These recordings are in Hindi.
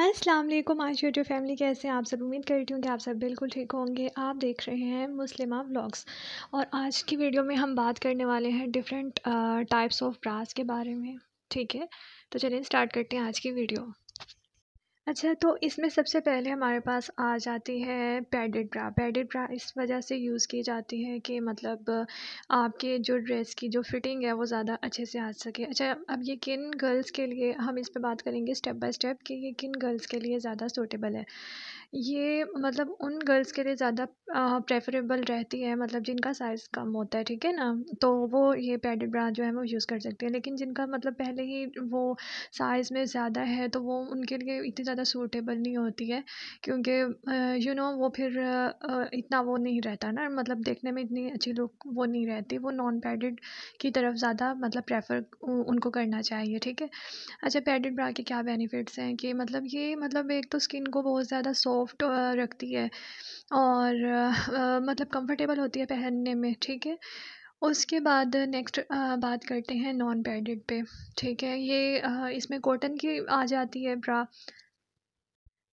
अस्सलाम वालेकुम आज यूट्यूब फैमिली कैसे हैं आप सब उम्मीद करती हूँ कि आप सब बिल्कुल ठीक होंगे आप देख रहे हैं मुस्लिमा व्लॉग्स और आज की वीडियो में हम बात करने वाले हैं डिफरेंट टाइप्स ऑफ ब्रास के बारे में ठीक है तो चलिए स्टार्ट करते हैं आज की वीडियो अच्छा तो इसमें सबसे पहले हमारे पास आ जाती है पैडेड ब्रा पैडेड ब्रा इस वजह से यूज़ की जाती है कि मतलब आपके जो ड्रेस की जो फिटिंग है वो ज़्यादा अच्छे से आ सके अच्छा अब ये किन गर्ल्स के लिए हम इस पे बात करेंगे स्टेप बाय स्टेप कि ये किन गर्ल्स के लिए ज़्यादा सूटेबल है ये मतलब उन गर्ल्स के लिए ज़्यादा प्रेफरेबल रहती है मतलब जिनका साइज़ कम होता है ठीक है ना तो वो ये पैडेड ब्रा जो है वो यूज़ कर सकते हैं लेकिन जिनका मतलब पहले ही वो साइज़ में ज़्यादा है तो वो उनके लिए इतनी ज़्यादा ज़्यादा सूटेबल नहीं होती है क्योंकि यू नो वो फिर इतना वो नहीं रहता ना मतलब देखने में इतनी अच्छी लुक वो नहीं रहती वो नॉन पैडेड की तरफ ज़्यादा मतलब प्रेफर उनको करना चाहिए ठीक है अच्छा पैडेड ब्रा के क्या बेनिफिट्स हैं कि मतलब ये मतलब एक तो स्किन को बहुत ज़्यादा सॉफ्ट रखती है और मतलब कंफर्टेबल होती है पहनने में ठीक है उसके बाद नेक्स्ट बात करते हैं नॉन पैडेड पे ठीक है ये आ, इसमें कॉटन की आ जाती है ब्रा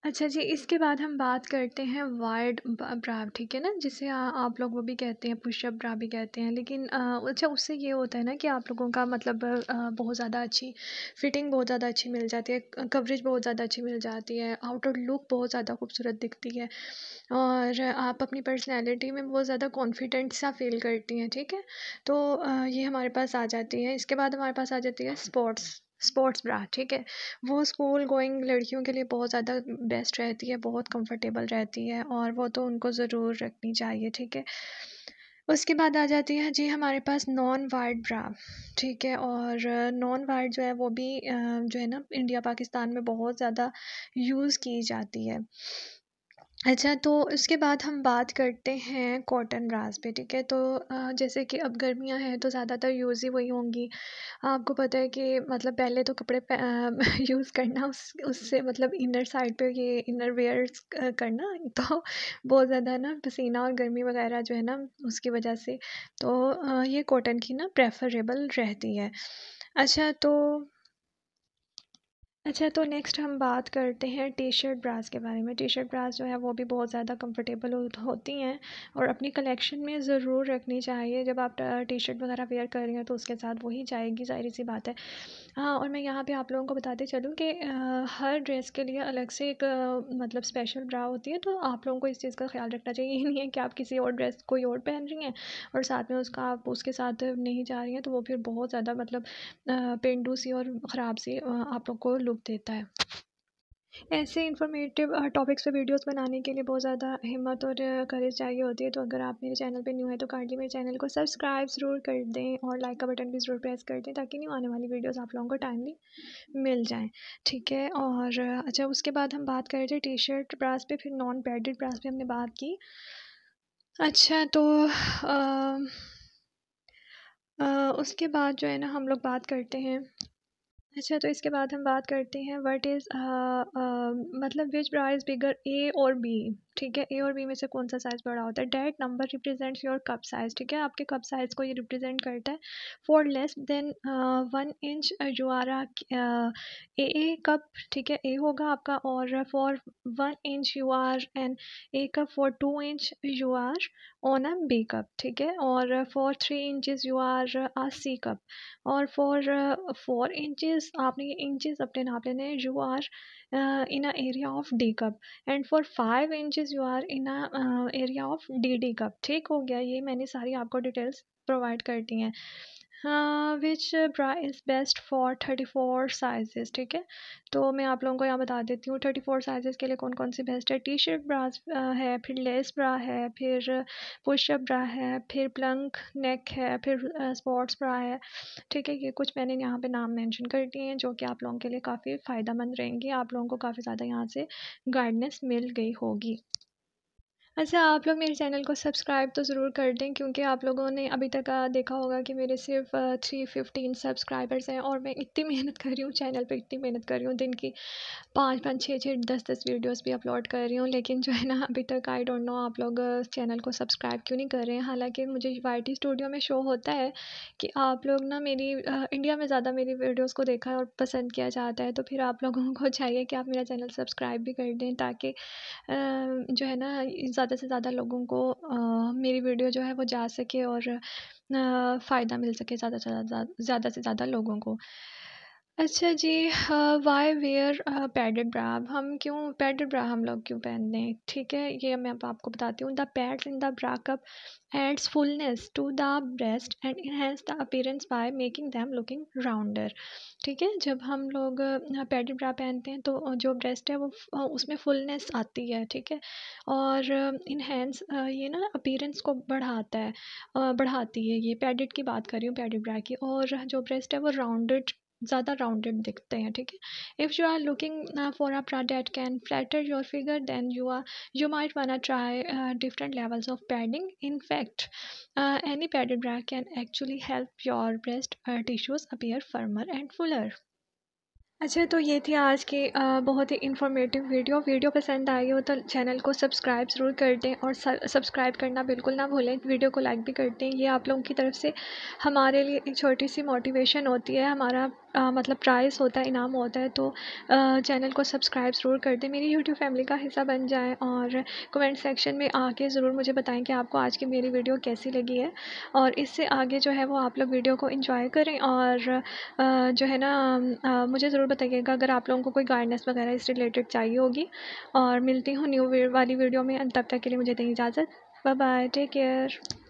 अच्छा जी इसके बाद हम बात करते हैं वार्ड ब्राव ठीक है ना जिसे आ, आप लोग वो भी कहते हैं पुशअप ब्रा भी कहते हैं लेकिन आ, अच्छा उससे ये होता है ना कि आप लोगों का मतलब आ, बहुत ज़्यादा अच्छी फिटिंग बहुत ज़्यादा अच्छी मिल जाती है कवरेज बहुत ज़्यादा अच्छी मिल जाती है आउटर लुक बहुत ज़्यादा खूबसूरत दिखती है और आप अपनी पर्सनैलिटी में बहुत ज़्यादा कॉन्फिडेंट सा फील करती हैं ठीक है तो ये हमारे पास आ जाती है इसके बाद हमारे पास आ जाती है स्पोर्ट्स स्पोर्ट्स ब्रा ठीक है वो स्कूल गोइंग लड़कियों के लिए बहुत ज़्यादा बेस्ट रहती है बहुत कंफर्टेबल रहती है और वो तो उनको ज़रूर रखनी चाहिए ठीक है उसके बाद आ जाती है जी हमारे पास नॉन वाइड ब्रा ठीक है और नॉन वाइड जो है वो भी जो है ना इंडिया पाकिस्तान में बहुत ज़्यादा यूज़ की जाती है अच्छा तो इसके बाद हम बात करते हैं कॉटन पे ठीक है तो जैसे कि अब गर्मियाँ हैं तो ज़्यादातर यूज़ ही वही होंगी आपको पता है कि मतलब पहले तो कपड़े यूज़ करना उस उससे मतलब इनर साइड पे ये इनर वेयर्स करना तो बहुत ज़्यादा ना पसीना और गर्मी वगैरह जो है ना उसकी वजह से तो ये कॉटन की ना प्रेफरेबल रहती है अच्छा तो अच्छा तो नेक्स्ट हम बात करते हैं टी शर्ट ब्रास के बारे में टी शर्ट ब्रास जो है वो भी बहुत ज़्यादा कंफर्टेबल होती हैं और अपनी कलेक्शन में ज़रूर रखनी चाहिए जब आप टी शर्ट वगैरह वेयर कर रही हैं तो उसके साथ वही जाएगी जाहिर सी बात है हाँ और मैं यहाँ पे आप लोगों को बताते चलूँ कि हर ड्रेस के लिए अलग से एक मतलब स्पेशल ब्रा होती है तो आप लोगों को इस चीज़ का ख्याल रखना चाहिए ये नहीं है कि आप किसी और ड्रेस कोई और पहन रही हैं और साथ में उसका आप उसके साथ नहीं जा रही हैं तो वो फिर बहुत ज़्यादा मतलब पेंडू सी और ख़राब सी आप लोग को लुक रूप देता है ऐसे इन्फॉर्मेटिव टॉपिक्स पे वीडियोस बनाने के लिए बहुत ज़्यादा हिम्मत और करेज चाहिए होती है तो अगर आप मेरे चैनल पे न्यू है तो काइंडली मेरे चैनल को सब्सक्राइब ज़रूर कर दें और लाइक का बटन भी ज़रूर प्रेस कर दें ताकि न्यू आने वाली वीडियोस आप लोगों को टाइमली मिल जाएँ ठीक है और अच्छा उसके बाद हम बात कर रहे थे टी शर्ट ब्रास पर फिर नॉन पैडेड ब्रास पर हमने बात की अच्छा तो आ, आ, उसके बाद जो है ना हम लोग बात करते हैं अच्छा तो इसके बाद हम बात करते हैं वट इज़ uh, um, मतलब विच ब्रा इज़ बिगर ए और बी ठीक है ए और बी में से कौन सा साइज़ बड़ा होता है that number represents your cup size ठीक है आपके कप साइज़ को ये रिप्रेजेंट करता है for less than one inch जो आ रहा ए ए कप ठीक है ए होगा आपका और for one inch you are an A cup for two inch you are an M B cup ठीक है और for three inches you are a C cup और फॉर फोर इंचज़ इंचेस आपने ये इंचेस अपने नाप लेने हैं you are in a area of D cup and for five inches you are in a area of D D cup ठीक हो गया ये मैंने सारी आपको डिटेल्स प्रोवाइड कर दी हैं which bra is best for thirty four size ठीक है तो मैं आप लोगों को यहाँ बता देती हूँ थर्टी फोर साइज़ के लिए कौन कौन सी बेस्ट है टी शर्ट ब्राज है फिर लेस ब्रा है फिर पुशअप ब्रा है फिर प्लंक नेक है फिर स्पोर्ट्स ब्रा है ठीक है ये कुछ मैंने यहाँ पे नाम मेंशन कर दिए हैं जो कि आप लोगों के लिए काफ़ी फ़ायदा मंद रहेंगी आप लोगों को काफ़ी ज़्यादा यहाँ से गाइडनेस मिल गई होगी अच्छा आप लोग मेरे चैनल को सब्सक्राइब तो ज़रूर कर दें क्योंकि आप लोगों ने अभी तक देखा होगा कि मेरे सिर्फ थ्री फिफ्टीन सब्सक्राइबर्स हैं और मैं इतनी मेहनत कर रही हूँ चैनल पे इतनी मेहनत कर रही हूँ दिन की पाँच पाँच छः छः दस दस वीडियोस भी अपलोड कर रही हूँ लेकिन जो है ना अभी तक आई डोंट नो आप लोग चैनल को सब्सक्राइब क्यों नहीं कर रहे हैं हालाँकि मुझे वाई स्टूडियो में शो होता है कि आप लोग ना मेरी इंडिया में ज़्यादा मेरी वीडियोज़ को देखा और पसंद किया जाता है तो फिर आप लोगों को चाहिए कि आप मेरा चैनल सब्सक्राइब भी कर दें ताकि जो है ना ज़्यादा से ज़्यादा लोगों को मेरी वीडियो जो है वो जा सके और फ़ायदा मिल सके ज़्यादा से ज़्यादा ज़्यादा से ज़्यादा लोगों को अच्छा जी वाई वेयर पैडेड ब्रा हम क्यों पैडेड ब्रा हम लोग क्यों पहनते हैं ठीक है ये मैं अब आपको बताती हूँ the pad in the bra cup adds fullness to the breast and enhance the appearance by making them looking rounder ठीक है जब हम लोग पैडेड ब्रा पहनते हैं तो जो ब्रेस्ट है वो उसमें फुलनेस आती है ठीक है और इन्हेंस ये ना अपीरेंस को बढ़ाता है बढ़ाती है ये पैडेड की बात कर रही हूँ पैडेड ब्रा की और जो ब्रेस्ट है वो राउंडेड ज़्यादा राउंडेड दिखते हैं ठीक है if you are looking for a product that can flatter your figure then you are you might want try different levels of padding in fact any padded bra can actually help your breast tissues appear firmer and fuller अच्छा तो ये थी आज की uh, बहुत ही इन्फॉर्मेटिव वीडियो वीडियो पसंद आई हो तो चैनल को सब्सक्राइब ज़रूर कर दें और सब्सक्राइब करना बिल्कुल ना भूलें वीडियो को लाइक भी कर दें ये आप लोगों की तरफ से हमारे लिए एक छोटी सी मोटिवेशन होती है हमारा मतलब प्राइस होता है इनाम होता है तो चैनल को सब्सक्राइब ज़रूर कर दें मेरी यूट्यूब फैमिली का हिस्सा बन जाए और कमेंट सेक्शन में आके ज़रूर मुझे बताएं कि आपको आज की मेरी वीडियो कैसी लगी है और इससे आगे जो है वो आप लोग वीडियो को इंजॉय करें और जो है ना मुझे ज़रूर बताइएगा अगर आप लोगों को कोई गाइडनेस वगैरह इस रिलेटेड चाहिए होगी और मिलती हूँ न्यू वाली वीडियो में तब तक के लिए मुझे दें इजाज़त बाय बाय टेक केयर